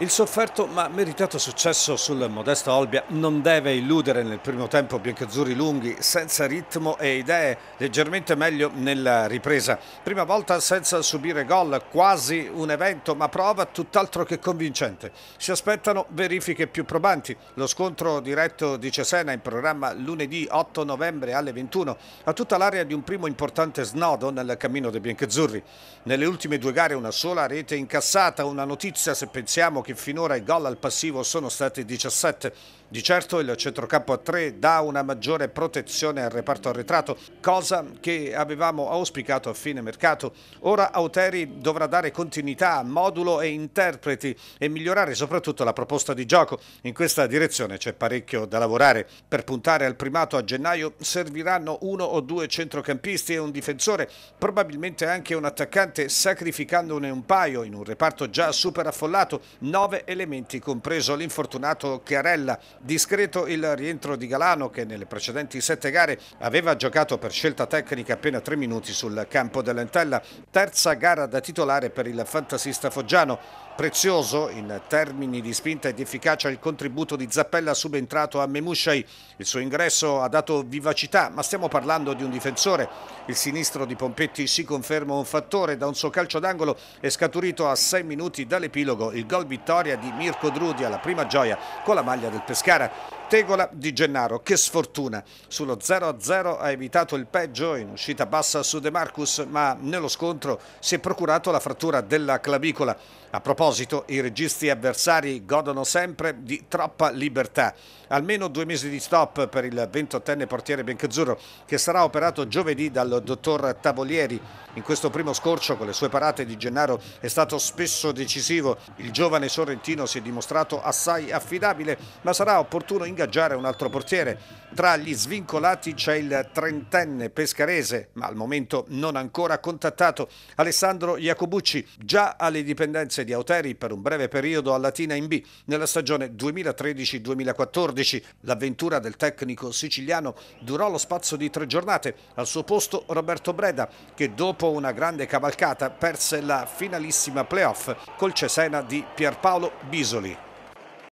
Il sofferto ma meritato successo sul modesto Olbia non deve illudere nel primo tempo biancazzurri lunghi, senza ritmo e idee, leggermente meglio nella ripresa. Prima volta senza subire gol, quasi un evento, ma prova tutt'altro che convincente. Si aspettano verifiche più probanti. Lo scontro diretto di Cesena in programma lunedì 8 novembre alle 21 a tutta l'area di un primo importante snodo nel cammino dei biancazzurri. Nelle ultime due gare una sola rete incassata, una notizia se pensiamo che finora i gol al passivo sono stati 17. Di certo il centrocampo a 3 dà una maggiore protezione al reparto arretrato, cosa che avevamo auspicato a fine mercato. Ora Auteri dovrà dare continuità, modulo e interpreti e migliorare soprattutto la proposta di gioco. In questa direzione c'è parecchio da lavorare. Per puntare al primato a gennaio serviranno uno o due centrocampisti e un difensore, probabilmente anche un attaccante, sacrificandone un paio in un reparto già super affollato. Non 9 elementi, compreso l'infortunato Chiarella. Discreto il rientro di Galano che nelle precedenti sette gare aveva giocato per scelta tecnica appena tre minuti sul campo dell'Entella. Terza gara da titolare per il fantasista foggiano. Prezioso in termini di spinta ed efficacia il contributo di Zappella subentrato a Memushai. Il suo ingresso ha dato vivacità, ma stiamo parlando di un difensore. Il sinistro di Pompetti si conferma un fattore. Da un suo calcio d'angolo è scaturito a sei minuti dall'epilogo il gol vittorio vittoria di Mirko Drudi alla prima gioia con la maglia del Pescara. Tegola di Gennaro, che sfortuna, sullo 0-0 ha evitato il peggio in uscita bassa su De Marcus ma nello scontro si è procurato la frattura della clavicola. A proposito i registi avversari godono sempre di troppa libertà, almeno due mesi di stop per il 28enne portiere biancazzurro che sarà operato giovedì dal dottor Tavolieri. In questo primo scorcio con le sue parate di Gennaro è stato spesso decisivo, il giovane sorrentino si è dimostrato assai affidabile ma sarà opportuno in ingaggiare un altro portiere. Tra gli svincolati c'è il trentenne pescarese, ma al momento non ancora contattato, Alessandro Iacobucci, già alle dipendenze di Auteri per un breve periodo a Latina in B nella stagione 2013-2014. L'avventura del tecnico siciliano durò lo spazio di tre giornate. Al suo posto Roberto Breda, che dopo una grande cavalcata perse la finalissima playoff col Cesena di Pierpaolo Bisoli.